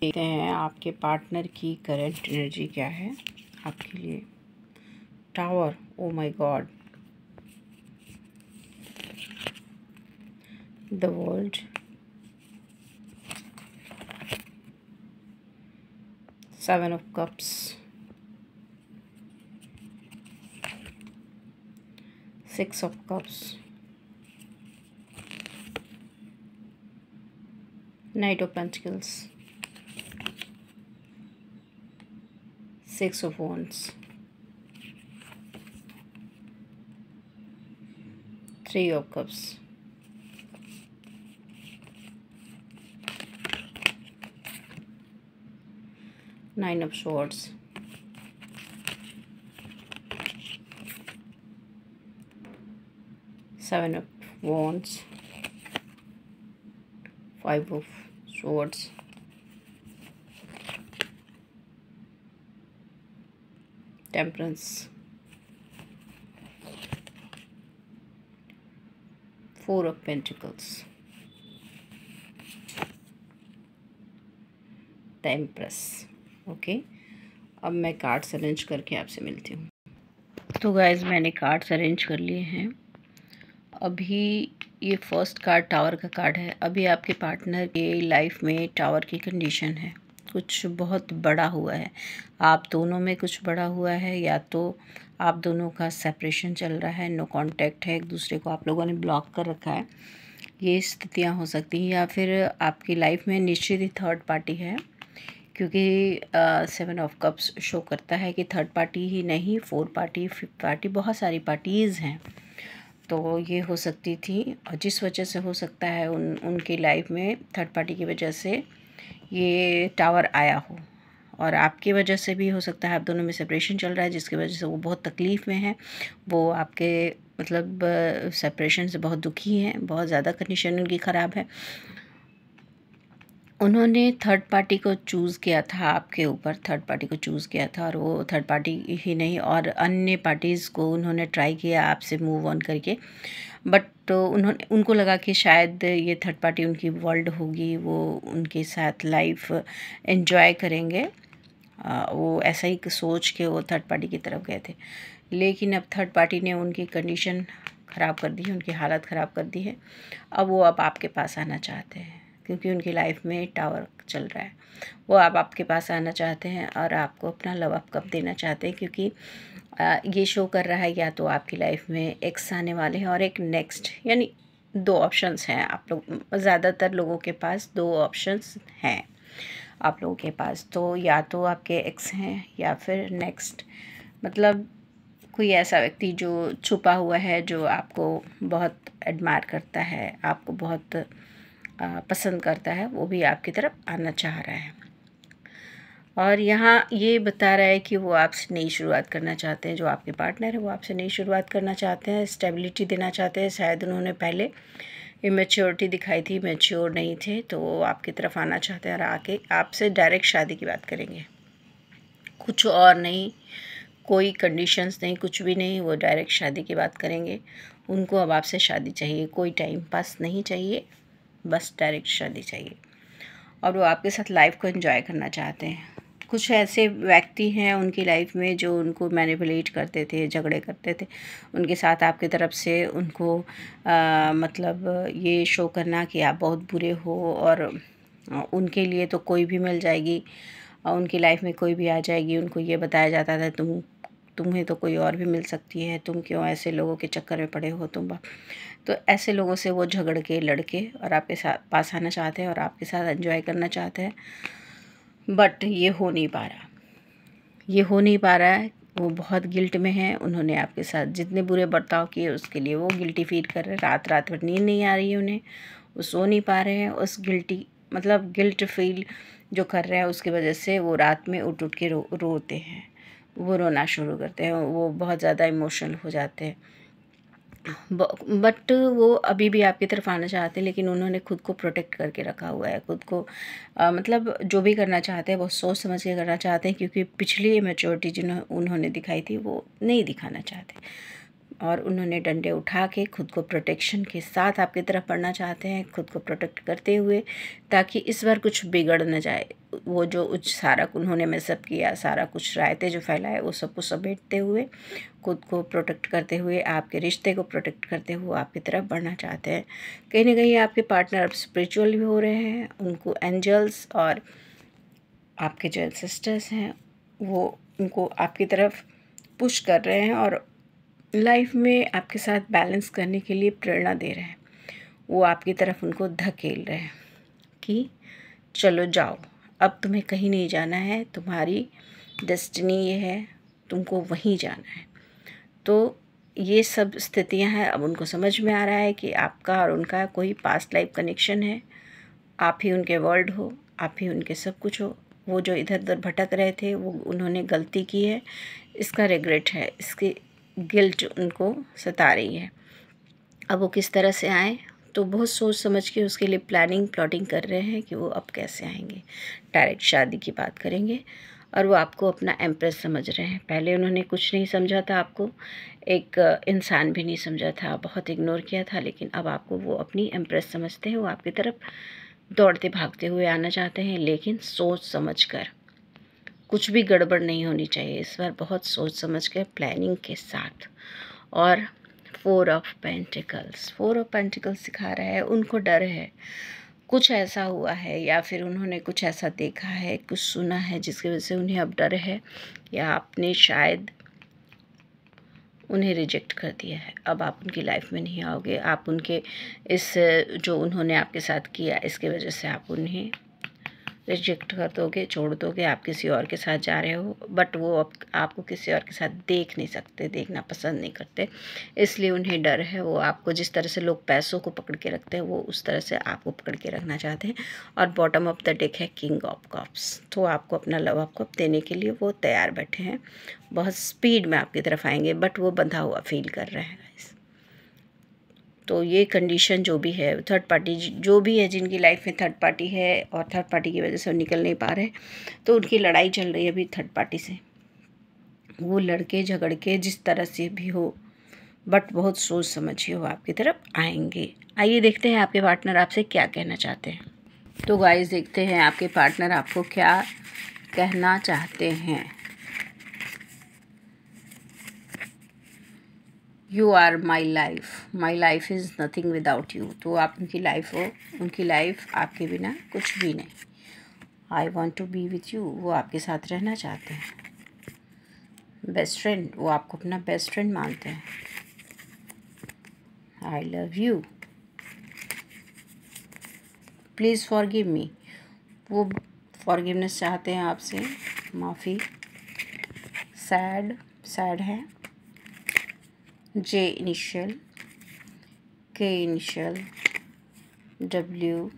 देखते हैं आपके पार्टनर की करंट एनर्जी क्या है आपके लिए tower oh my god the world seven of cups six of cups knight of pentacles six of wands three of cups nine of swords seven of wands five of swords temperance four of pentacles temperance okay अब मैं cards arrange करके आपसे मिलती हूँ तो guys मैंने cards arrange कर लिए हैं अभी ये फर्स्ट कार्ड टावर का कार्ड है अभी आपके पार्टनर के लाइफ में टावर की कंडीशन है कुछ बहुत बड़ा हुआ है आप दोनों में कुछ बड़ा हुआ है या तो आप दोनों का सेपरेशन चल रहा है नो कांटेक्ट है एक दूसरे को आप लोगों ने ब्लॉक कर रखा है ये स्थितियाँ हो सकती हैं या फिर आपकी लाइफ में निश्चित ही थर्ड पार्टी है क्योंकि सेवन ऑफ कप्स शो करता है कि थर्ड पार्टी ही नहीं फोर पार्टी फिफ्थ पार्टी बहुत सारी पार्टीज़ हैं तो ये हो सकती थी और जिस वजह से हो सकता है उन उनकी लाइफ में थर्ड पार्टी की वजह से ये टावर आया हो और आपकी वजह से भी हो सकता है आप दोनों में सेपरेशन चल रहा है जिसकी वजह से वो बहुत तकलीफ़ में है वो आपके मतलब सेपरेशन से बहुत दुखी हैं बहुत ज़्यादा कंडीशन उनकी ख़राब है उन्होंने थर्ड पार्टी को चूज़ किया था आपके ऊपर थर्ड पार्टी को चूज़ किया था और वो थर्ड पार्टी ही नहीं और अन्य पार्टीज़ को उन्होंने ट्राई किया आपसे मूव ऑन करके बट तो उन्होंने उनको लगा कि शायद ये थर्ड पार्टी उनकी वर्ल्ड होगी वो उनके साथ लाइफ एंजॉय करेंगे वो ऐसा ही सोच के वो थर्ड पार्टी की तरफ गए थे लेकिन अब थर्ड पार्टी ने उनकी कंडीशन ख़राब कर दी है उनकी हालत ख़राब कर दी है अब वो अब आपके पास आना चाहते हैं क्योंकि उनकी लाइफ में टावर चल रहा है वो आप आपके पास आना चाहते हैं और आपको अपना लव अप कप देना चाहते हैं क्योंकि ये शो कर रहा है या तो आपकी लाइफ में एक्स आने वाले हैं और एक नेक्स्ट यानी दो ऑप्शंस हैं आप लोग ज़्यादातर लोगों के पास दो ऑप्शंस हैं आप लोगों के पास तो या तो आपके एक्स हैं या फिर नेक्स्ट मतलब कोई ऐसा व्यक्ति जो छुपा हुआ है जो आपको बहुत एडमायर करता है आपको बहुत पसंद करता है वो भी आपकी तरफ आना चाह रहा है और यहाँ ये बता रहा है कि वो आपसे नई शुरुआत करना चाहते हैं जो आपके पार्टनर है वो आपसे नई शुरुआत करना चाहते हैं स्टेबिलिटी देना चाहते हैं शायद उन्होंने पहले इमेच्योरिटी दिखाई थी मेच्योर नहीं थे तो वो आपकी तरफ आना चाहते हैं और आके आपसे डायरेक्ट शादी की बात करेंगे कुछ और नहीं कोई कंडीशंस नहीं कुछ भी नहीं वो डायरेक्ट शादी की बात करेंगे उनको अब आपसे शादी चाहिए कोई टाइम पास नहीं चाहिए बस डायरेक्शनली चाहिए और वो आपके साथ लाइफ को एंजॉय करना चाहते हैं कुछ ऐसे व्यक्ति हैं उनकी लाइफ में जो उनको मैनिपुलेट करते थे झगड़े करते थे उनके साथ आपकी तरफ से उनको आ, मतलब ये शो करना कि आप बहुत बुरे हो और उनके लिए तो कोई भी मिल जाएगी उनकी लाइफ में कोई भी आ जाएगी उनको ये बताया जाता था तुम तुम्हें तो कोई और भी मिल सकती है तुम क्यों ऐसे लोगों के चक्कर में पड़े हो तुम तो ऐसे लोगों से वो झगड़ के लड़के और आपके साथ पास आना चाहते हैं और आपके साथ एंजॉय करना चाहते हैं बट ये हो नहीं पा रहा ये हो नहीं पा रहा है वो बहुत गिल्ट में है उन्होंने आपके साथ जितने बुरे बर्ताव किए उसके लिए वो गिल्टी फील कर रहे हैं रात रात भर नींद नहीं आ रही है उन्हें वो सो नहीं पा रहे हैं उस गिल्टी मतलब गिल्ट फील जो कर रहे हैं उसकी वजह से वो रात में उठ उठ के रो रोते हैं वो रोना शुरू करते हैं वो बहुत ज़्यादा इमोशनल हो जाते हैं बट वो अभी भी आपकी तरफ आना चाहते हैं लेकिन उन्होंने खुद को प्रोटेक्ट करके रखा हुआ है खुद को आ, मतलब जो भी करना चाहते हैं बहुत सोच समझ के करना चाहते हैं क्योंकि पिछली मेचोरिटी जिन्होंने उन्होंने दिखाई थी वो नहीं दिखाना चाहते और उन्होंने डंडे उठा के खुद को प्रोटेक्शन के साथ आपकी तरफ बढ़ना चाहते हैं खुद को प्रोटेक्ट करते हुए ताकि इस बार कुछ बिगड़ न जाए वो जो उच्च सारा उन्होंने मेसअप किया सारा कुछ रायते जो फैलाए वो सबको समेटते हुए खुद को प्रोटेक्ट करते हुए आपके रिश्ते को प्रोटेक्ट करते हुए आपकी तरफ बढ़ना चाहते हैं कहीं ना कहीं आपके पार्टनर अब स्परिचुअल भी हो रहे हैं उनको एंजल्स और आपके जो एंसेस्टर्स हैं वो उनको आपकी तरफ पुश कर रहे हैं और लाइफ में आपके साथ बैलेंस करने के लिए प्रेरणा दे रहे हैं वो आपकी तरफ उनको धकेल रहे हैं कि चलो जाओ अब तुम्हें कहीं नहीं जाना है तुम्हारी डेस्टिनी ये है तुमको वहीं जाना है तो ये सब स्थितियां हैं अब उनको समझ में आ रहा है कि आपका और उनका कोई पास्ट लाइफ कनेक्शन है आप ही उनके वर्ल्ड हो आप ही उनके सब कुछ हो वो जो इधर उधर भटक रहे थे वो उन्होंने गलती की है इसका रिग्रेट है इसके गिल्ट उनको सता रही है अब वो किस तरह से आए तो बहुत सोच समझ के उसके लिए प्लानिंग प्लॉटिंग कर रहे हैं कि वो अब कैसे आएंगे डायरेक्ट शादी की बात करेंगे और वो आपको अपना एम्प्रेस समझ रहे हैं पहले उन्होंने कुछ नहीं समझा था आपको एक इंसान भी नहीं समझा था बहुत इग्नोर किया था लेकिन अब आपको वो अपनी एम्प्रेस समझते हैं वो आपकी तरफ दौड़ते भागते हुए आना चाहते हैं लेकिन सोच समझ कर कुछ भी गड़बड़ नहीं होनी चाहिए इस बार बहुत सोच समझ के प्लानिंग के साथ और four of pentacles four of pentacles सिखा रहा है उनको डर है कुछ ऐसा हुआ है या फिर उन्होंने कुछ ऐसा देखा है कुछ सुना है जिसकी वजह से उन्हें अब डर है या आपने शायद उन्हें रिजेक्ट कर दिया है अब आप उनकी लाइफ में नहीं आओगे आप उनके इस जो उन्होंने आपके साथ किया इसके वजह से आप उन्हें रिजेक्ट कर दोगे छोड़ दोगे आप किसी और के साथ जा रहे हो बट वो आप, आपको किसी और के साथ देख नहीं सकते देखना पसंद नहीं करते इसलिए उन्हें डर है वो आपको जिस तरह से लोग पैसों को पकड़ के रखते हैं वो उस तरह से आपको पकड़ के रखना चाहते हैं और बॉटम ऑफ द डेक है किंग ऑफ कप्स तो आपको अपना लव आपको देने के लिए वो तैयार बैठे हैं बहुत स्पीड में आपकी तरफ आएंगे बट वो बंधा हुआ फील कर रहे हैं तो ये कंडीशन जो भी है थर्ड पार्टी जो भी है जिनकी लाइफ में थर्ड पार्टी है और थर्ड पार्टी की वजह से वो निकल नहीं पा रहे तो उनकी लड़ाई चल रही है अभी थर्ड पार्टी से वो लड़के झगड़ के जिस तरह से भी हो बट बहुत सोच समझिए वो आपकी तरफ आएंगे आइए देखते हैं आपके पार्टनर आपसे क्या कहना चाहते हैं तो गाइज देखते हैं आपके पार्टनर आपको क्या कहना चाहते हैं you are my life my life is nothing without you तो आप उनकी लाइफ हो उनकी लाइफ आपके बिना कुछ भी नहीं I want to be with you वो आपके साथ रहना चाहते हैं बेस्ट फ्रेंड वो आपको अपना बेस्ट फ्रेंड मानते हैं I love you please forgive me वो फॉरगिवनेस चाहते हैं आपसे माफ़ी सैड सैड हैं J initial, K initial, W,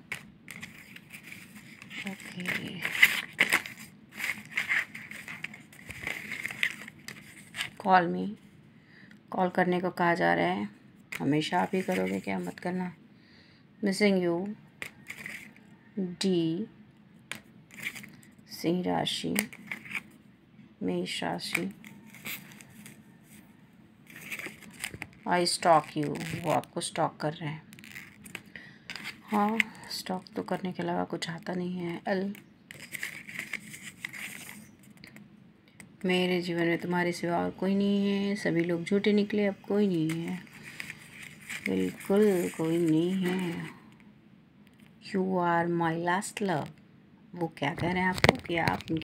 okay, call me. Call करने को कहा जा रहा है हमेशा आप ही करोगे क्या मत करना मिसिंग यू डी सिंह राशि मेष राशि आई स्टॉक यू वो आपको स्टॉक कर रहे हैं हाँ स्टॉक तो करने के अलावा कुछ आता नहीं है एल मेरे जीवन में तुम्हारे सिवा और कोई नहीं है सभी लोग झूठे निकले अब कोई नहीं है बिल्कुल कोई नहीं है you are my last love वो क्या कह रहे हैं आपको कि आप